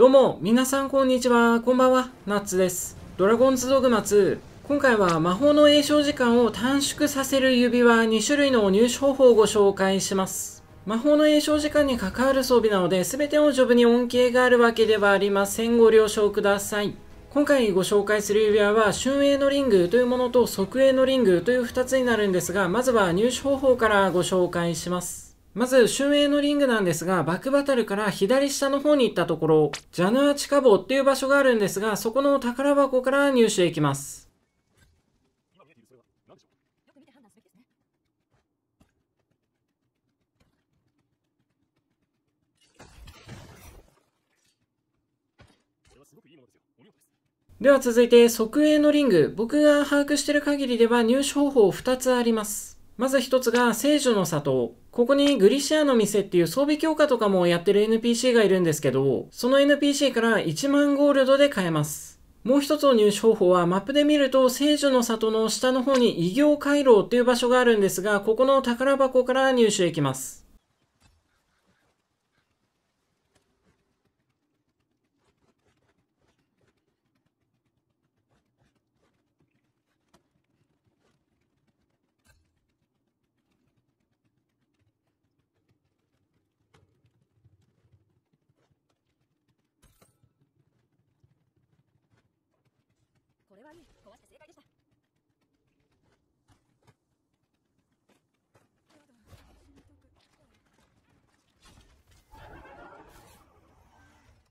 どうも、皆さんこんにちは。こんばんは。ナッツです。ドラゴンズドグマ2。今回は魔法の栄唱時間を短縮させる指輪2種類の入手方法をご紹介します。魔法の栄唱時間に関わる装備なので、全てのジョブに恩恵があるわけではありません。ご了承ください。今回ご紹介する指輪は、春栄のリングというものと即栄のリングという2つになるんですが、まずは入手方法からご紹介します。まず、春英のリングなんですが、バックバタルから左下の方に行ったところ、ジャヌア地下棒っていう場所があるんですが、そこの宝箱から入手できます。では続いて、側影のリング。僕が把握している限りでは入手方法2つあります。まず一つが聖女の里。ここにグリシアの店っていう装備強化とかもやってる NPC がいるんですけど、その NPC から1万ゴールドで買えます。もう一つの入手方法はマップで見ると聖女の里の下の方に異形回廊っていう場所があるんですが、ここの宝箱から入手できます。がい壊して正解でし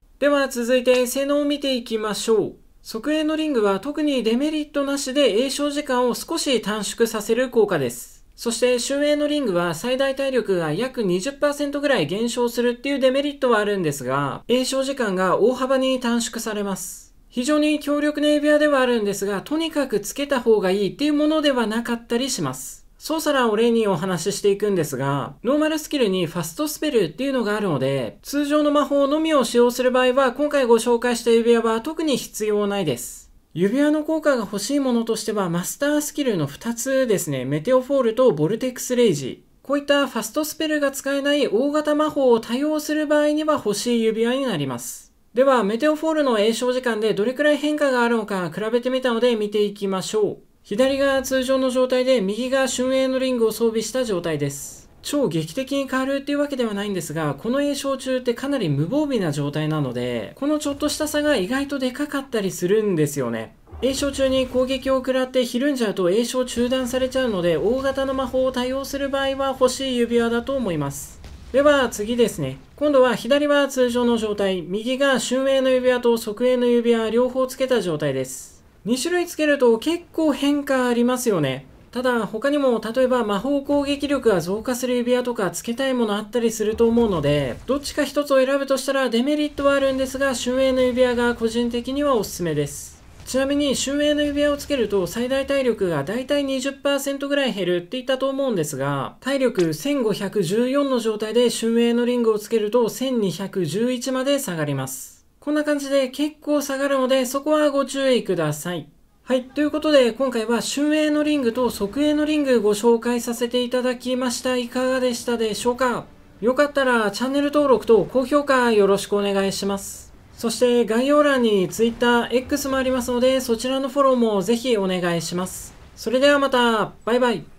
たでは続いて性能を見ていきましょう。側縁のリングは特にデメリットなしで栄焼時間を少し短縮させる効果です。そして終焉のリングは最大体力が約20%ぐらい減少するっていうデメリットはあるんですが、栄焼時間が大幅に短縮されます。非常に強力な指輪ではあるんですが、とにかくつけた方がいいっていうものではなかったりします。そうサラーを例にお話ししていくんですが、ノーマルスキルにファストスペルっていうのがあるので、通常の魔法のみを使用する場合は、今回ご紹介した指輪は特に必要ないです。指輪の効果が欲しいものとしては、マスタースキルの2つですね、メテオフォールとボルテックスレイジ。こういったファストスペルが使えない大型魔法を多用する場合には欲しい指輪になります。では、メテオフォールの炎症時間でどれくらい変化があるのか比べてみたので見ていきましょう。左が通常の状態で、右が春栄のリングを装備した状態です。超劇的に変わるっていうわけではないんですが、この炎症中ってかなり無防備な状態なので、このちょっとした差が意外とでかかったりするんですよね。炎症中に攻撃を食らってひるんじゃうと炎症中断されちゃうので大型の魔法を対応する場合は欲しい指輪だと思いますでは次ですね。今度は左は通常の状態、右が春英の指輪と側影の指輪両方つけた状態です。2種類つけると結構変化ありますよね。ただ他にも例えば魔法攻撃力が増加する指輪とかつけたいものあったりすると思うのでどっちか一つを選ぶとしたらデメリットはあるんですが春英の指輪が個人的にはおすすめですちなみに春英の指輪をつけると最大体力がだいたい20%ぐらい減るって言ったと思うんですが、体力1514の状態で春英のリングをつけると1211まで下がります。こんな感じで結構下がるのでそこはご注意ください。はい。ということで、今回は、春英のリングと即影のリングご紹介させていただきました。いかがでしたでしょうかよかったら、チャンネル登録と高評価よろしくお願いします。そして概要欄に TwitterX もありますのでそちらのフォローもぜひお願いします。それではまた、バイバイ。